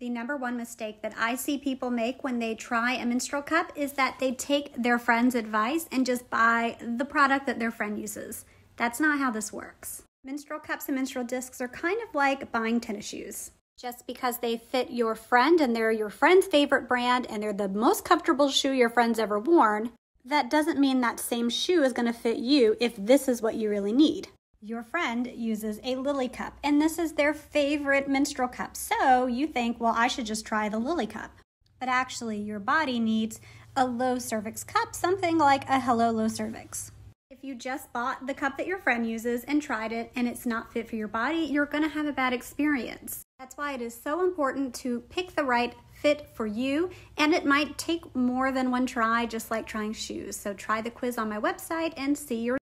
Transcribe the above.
The number one mistake that I see people make when they try a menstrual cup is that they take their friend's advice and just buy the product that their friend uses. That's not how this works. Menstrual cups and menstrual discs are kind of like buying tennis shoes. Just because they fit your friend and they're your friend's favorite brand and they're the most comfortable shoe your friend's ever worn, that doesn't mean that same shoe is going to fit you if this is what you really need. Your friend uses a lily cup, and this is their favorite menstrual cup. So you think, well, I should just try the lily cup. But actually, your body needs a low cervix cup, something like a Hello Low Cervix. If you just bought the cup that your friend uses and tried it and it's not fit for your body, you're going to have a bad experience. That's why it is so important to pick the right fit for you, and it might take more than one try, just like trying shoes. So try the quiz on my website and see your